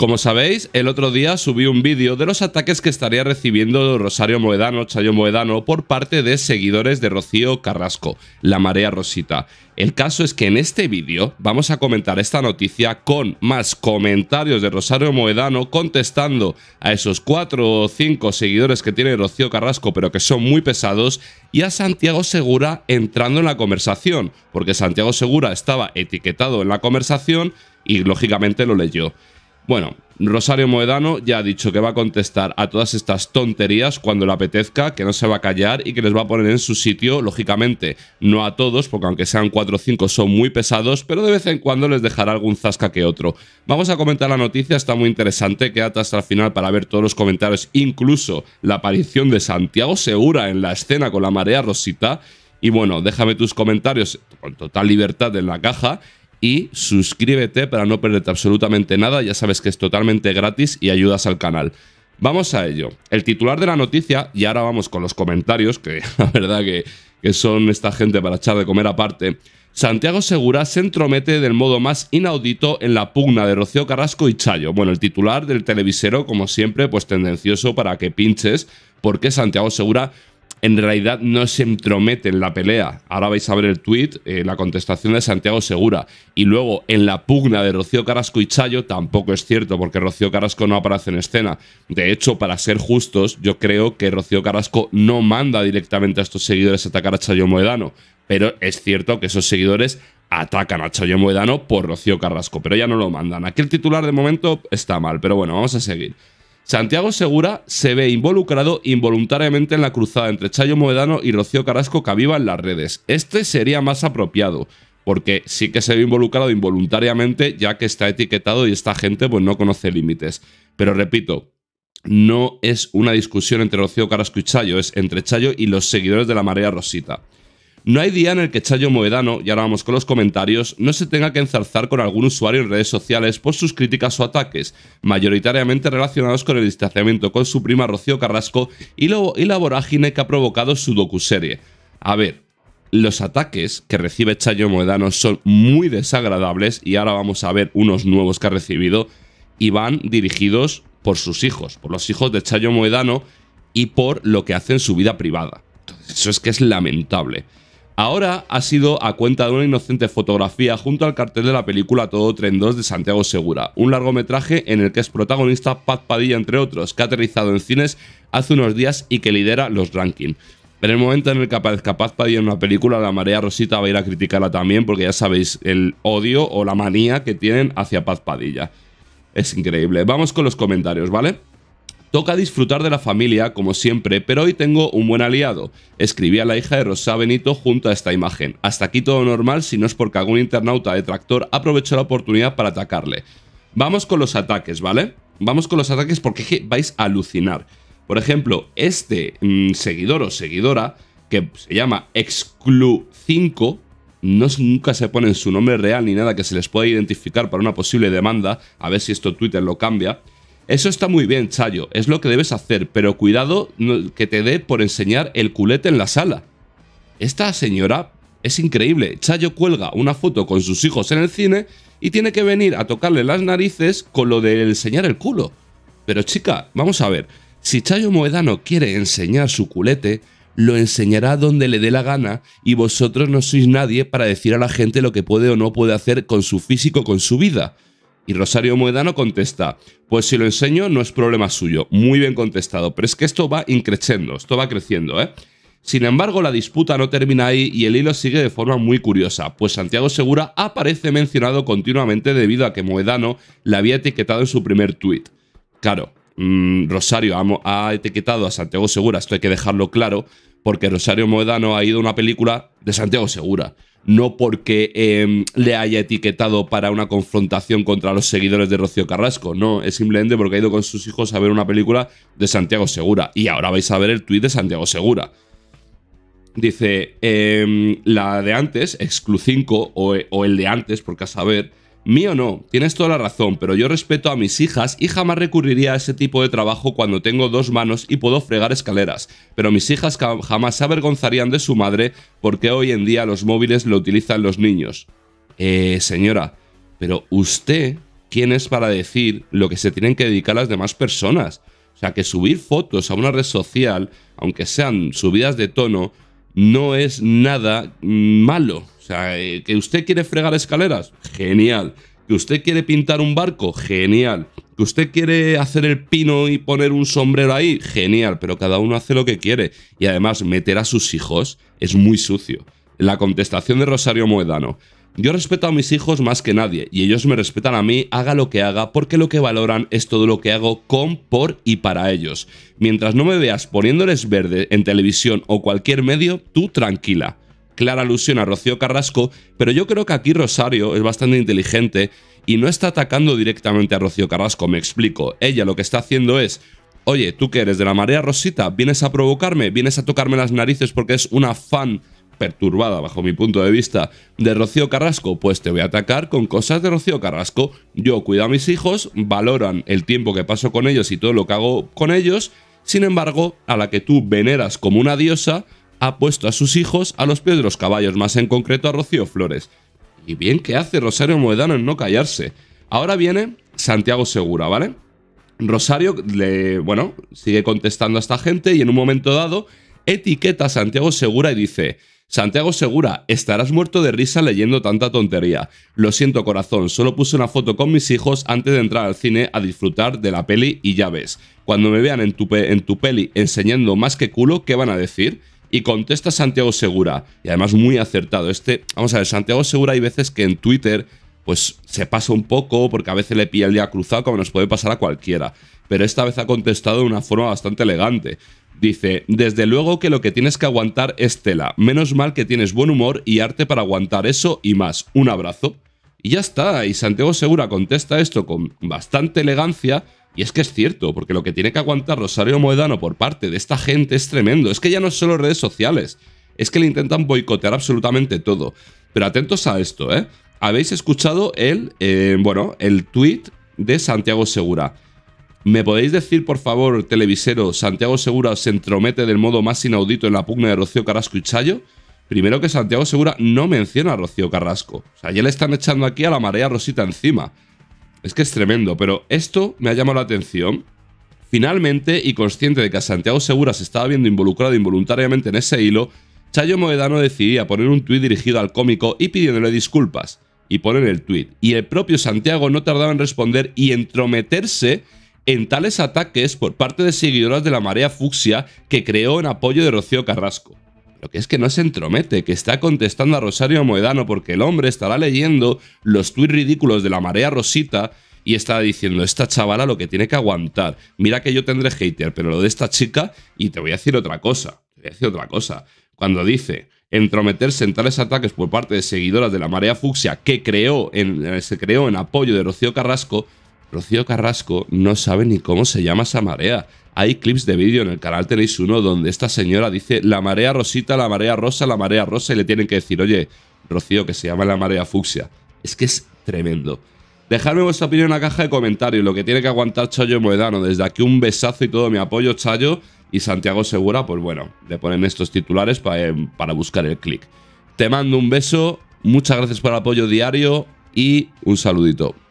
Como sabéis, el otro día subí un vídeo de los ataques que estaría recibiendo Rosario Moedano, Chayo Moedano, por parte de seguidores de Rocío Carrasco, la marea rosita. El caso es que en este vídeo vamos a comentar esta noticia con más comentarios de Rosario Moedano contestando a esos cuatro o cinco seguidores que tiene Rocío Carrasco pero que son muy pesados y a Santiago Segura entrando en la conversación, porque Santiago Segura estaba etiquetado en la conversación y lógicamente lo leyó. Bueno, Rosario Moedano ya ha dicho que va a contestar a todas estas tonterías cuando le apetezca, que no se va a callar y que les va a poner en su sitio, lógicamente. No a todos, porque aunque sean 4 o 5 son muy pesados, pero de vez en cuando les dejará algún zasca que otro. Vamos a comentar la noticia, está muy interesante, quédate hasta el final para ver todos los comentarios, incluso la aparición de Santiago Segura en la escena con la marea rosita. Y bueno, déjame tus comentarios con total libertad en la caja y suscríbete para no perderte absolutamente nada, ya sabes que es totalmente gratis y ayudas al canal. Vamos a ello. El titular de la noticia, y ahora vamos con los comentarios, que la verdad que, son esta gente para echar de comer aparte. Santiago Segura se entromete del modo más inaudito en la pugna de Rocío Carrasco y Chayo. Bueno, el titular del televisero, como siempre, pues tendencioso para que pinches, porque Santiago Segura en realidad no se entromete en la pelea. Ahora vais a ver el tuit, eh, la contestación de Santiago Segura. Y luego en la pugna de Rocío Carrasco y Chayo tampoco es cierto, porque Rocío Carrasco no aparece en escena. De hecho, para ser justos, yo creo que Rocío Carrasco no manda directamente a estos seguidores a atacar a Chayo Moedano. Pero es cierto que esos seguidores atacan a Chayo Moedano por Rocío Carrasco, pero ya no lo mandan. Aquel titular de momento está mal, pero bueno, vamos a seguir. Santiago Segura se ve involucrado involuntariamente en la cruzada entre Chayo Moedano y Rocío Carrasco aviva en las redes. Este sería más apropiado, porque sí que se ve involucrado involuntariamente ya que está etiquetado y esta gente pues no conoce límites. Pero repito, no es una discusión entre Rocío Carrasco y Chayo, es entre Chayo y los seguidores de la Marea Rosita. No hay día en el que Chayo Moedano, y ahora vamos con los comentarios, no se tenga que enzarzar con algún usuario en redes sociales por sus críticas o ataques, mayoritariamente relacionados con el distanciamiento con su prima Rocío Carrasco y, y la vorágine que ha provocado su docuserie. A ver, los ataques que recibe Chayo Moedano son muy desagradables y ahora vamos a ver unos nuevos que ha recibido y van dirigidos por sus hijos, por los hijos de Chayo Moedano y por lo que hace en su vida privada. eso es que es lamentable. Ahora ha sido a cuenta de una inocente fotografía junto al cartel de la película Todo Tren 2 de Santiago Segura, un largometraje en el que es protagonista Paz Padilla, entre otros, que ha aterrizado en cines hace unos días y que lidera los rankings. En el momento en el que aparezca Paz Padilla en una película, la Marea Rosita va a ir a criticarla también, porque ya sabéis el odio o la manía que tienen hacia Paz Padilla. Es increíble. Vamos con los comentarios, ¿vale? Toca disfrutar de la familia, como siempre, pero hoy tengo un buen aliado. Escribí a la hija de Rosa Benito junto a esta imagen. Hasta aquí todo normal si no es porque algún internauta detractor aprovechó la oportunidad para atacarle. Vamos con los ataques, ¿vale? Vamos con los ataques porque vais a alucinar. Por ejemplo, este mm, seguidor o seguidora, que se llama Exclu5, no, nunca se pone su nombre real ni nada que se les pueda identificar para una posible demanda, a ver si esto Twitter lo cambia. Eso está muy bien, Chayo, es lo que debes hacer, pero cuidado que te dé por enseñar el culete en la sala. Esta señora es increíble. Chayo cuelga una foto con sus hijos en el cine y tiene que venir a tocarle las narices con lo de enseñar el culo. Pero chica, vamos a ver, si Chayo Moedano quiere enseñar su culete, lo enseñará donde le dé la gana y vosotros no sois nadie para decir a la gente lo que puede o no puede hacer con su físico, con su vida. Y Rosario muedano contesta, pues si lo enseño no es problema suyo. Muy bien contestado, pero es que esto va increciendo, esto va creciendo, ¿eh? Sin embargo, la disputa no termina ahí y el hilo sigue de forma muy curiosa, pues Santiago Segura aparece mencionado continuamente debido a que Moedano la había etiquetado en su primer tuit. Claro, mm, Rosario ha, etiquetado a Santiago Segura, esto hay que dejarlo claro, porque Rosario Moedano ha ido a una película de Santiago Segura, no porque em, le haya etiquetado para una confrontación contra los seguidores de Rocío Carrasco, no, es simplemente porque ha ido con sus hijos a ver una película de Santiago Segura. Y ahora vais a ver el tuit de Santiago Segura. Dice, em, la de antes, Exclu 5, o, o el de antes, porque a saber, Mío no, tienes toda la razón, pero yo respeto a mis hijas y jamás recurriría a ese tipo de trabajo cuando tengo dos manos y puedo fregar escaleras, pero mis hijas jamás se avergonzarían de su madre porque hoy en día los móviles lo utilizan los niños. Eh, señora, pero usted, ¿quién es para decir lo que se tienen que dedicar las demás personas? O sea, que subir fotos a una red social, aunque sean subidas de tono, no es nada mm, malo sea, eh, que usted quiere fregar escaleras, genial. Que usted quiere pintar un barco, genial. Que usted quiere hacer el pino y poner un sombrero ahí, genial. Pero cada uno hace lo que quiere. Y además, meter a sus hijos es muy sucio. La contestación de Rosario Moedano. Yo respeto a mis hijos más que nadie y ellos me respetan a mí, haga lo que haga, porque lo que valoran es todo lo que hago con, por y para ellos. Mientras no me veas poniéndoles verde en televisión o cualquier medio, tú tranquila clara alusión a Rocío Carrasco, pero yo creo que aquí Rosario es bastante inteligente y no está atacando directamente a Rocío Carrasco, me explico. Ella lo que está haciendo es, oye, tú que eres de la marea rosita, vienes a provocarme, vienes a tocarme las narices porque es una fan perturbada bajo mi punto de vista de Rocío Carrasco, pues te voy a atacar con cosas de Rocío Carrasco. Yo cuido a mis hijos, valoran el tiempo que paso con ellos y todo lo que hago con ellos, sin embargo, a la que tú veneras como una diosa, ha puesto a sus hijos a los pies de los caballos, más en concreto a Rocío Flores. Y bien que hace Rosario Moedano en no callarse. Ahora viene Santiago Segura, ¿vale? Rosario, le, bueno, sigue contestando a esta gente y en un momento dado etiqueta a Santiago Segura y dice, Santiago Segura, estarás muerto de risa leyendo tanta tontería. Lo siento corazón, solo puse una foto con mis hijos antes de entrar al cine a disfrutar de la peli y ya ves. Cuando me vean en tu, en tu peli enseñando más que culo, ¿qué van a decir? Y contesta Santiago Segura, y además muy acertado. Este, vamos a ver, Santiago Segura hay veces que en Twitter pues se pasa un poco porque a veces le pilla el día cruzado como nos puede pasar a cualquiera. Pero esta vez ha contestado de una forma bastante elegante. Dice, desde luego que lo que tienes que aguantar es tela. Menos mal que tienes buen humor y arte para aguantar eso y más. Un abrazo. Y ya está. Y Santiago Segura contesta esto con bastante elegancia y es que es cierto, porque lo que tiene que aguantar Rosario Moedano por parte de esta gente es tremendo. Es que ya no son solo redes sociales, es que le intentan boicotear absolutamente todo. Pero atentos a esto, ¿eh? Habéis escuchado el, eh, bueno, el tweet de Santiago Segura. ¿Me podéis decir, por favor, televisero, Santiago Segura se entromete del modo más inaudito en la pugna de Rocío Carrasco y Chayo? Primero que Santiago Segura no menciona a Rocío Carrasco. O sea, ya le están echando aquí a la marea rosita encima. Es que es tremendo, pero esto me ha llamado la atención. Finalmente, y consciente de que Santiago Segura se estaba viendo involucrado involuntariamente en ese hilo, Chayo Moedano decidía poner un tuit dirigido al cómico y pidiéndole disculpas, y poner el tuit. Y el propio Santiago no tardaba en responder y entrometerse en tales ataques por parte de seguidoras de la marea fucsia que creó en apoyo de Rocío Carrasco. Lo que es que no se entromete, que está contestando a Rosario Moedano porque el hombre estará leyendo los tuits ridículos de la marea rosita y está diciendo, esta chavala lo que tiene que aguantar. Mira que yo tendré hater, pero lo de esta chica, y te voy a decir otra cosa, te voy a decir otra cosa. Cuando dice entrometerse en tales ataques por parte de seguidoras de la marea fucsia que creó eh, se creó en apoyo de Rocío Carrasco, Rocío Carrasco no sabe ni cómo se llama esa marea. Hay clips de vídeo en el canal tenéis uno donde esta señora dice la marea rosita, la marea rosa, la marea rosa y le tienen que decir, oye, Rocío, que se llama la marea fucsia. Es que es tremendo. Dejadme vuestra opinión en la caja de comentarios, lo que tiene que aguantar Chayo Moedano. Desde aquí un besazo y todo mi apoyo, Chayo. Y Santiago Segura, pues bueno, le ponen estos titulares para, em, para buscar el clic. Te mando un beso, muchas gracias por el apoyo diario y un saludito.